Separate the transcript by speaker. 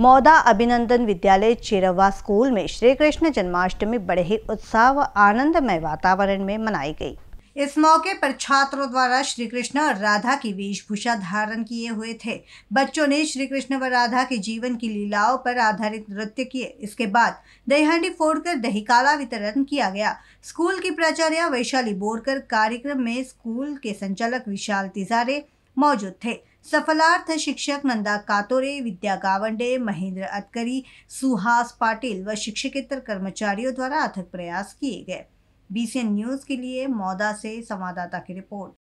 Speaker 1: मौदा अभिनंदन विद्यालय चेरवा स्कूल में श्री कृष्ण जन्माष्टमी बड़े ही उत्साह व आनंदमय वातावरण में मनाई गई इस मौके पर छात्रों द्वारा श्री कृष्ण और राधा की वेशभूषा धारण किए हुए थे बच्चों ने श्री कृष्ण व राधा के जीवन की लीलाओं पर आधारित नृत्य किए इसके बाद दही फोड़ फोड़कर दही काला वितरण किया गया स्कूल की प्राचार्य वैशाली बोरकर कार्यक्रम में स्कूल के संचालक विशाल तिजारे मौजूद थे सफलार्थ शिक्षक नंदा कातोरे विद्या गावंडे महेंद्र अतकरी सुहास पाटिल व शिक्षकेतर कर्मचारियों द्वारा अथक प्रयास किए गए बीसीएन न्यूज़ के लिए मौदा से संवाददाता की रिपोर्ट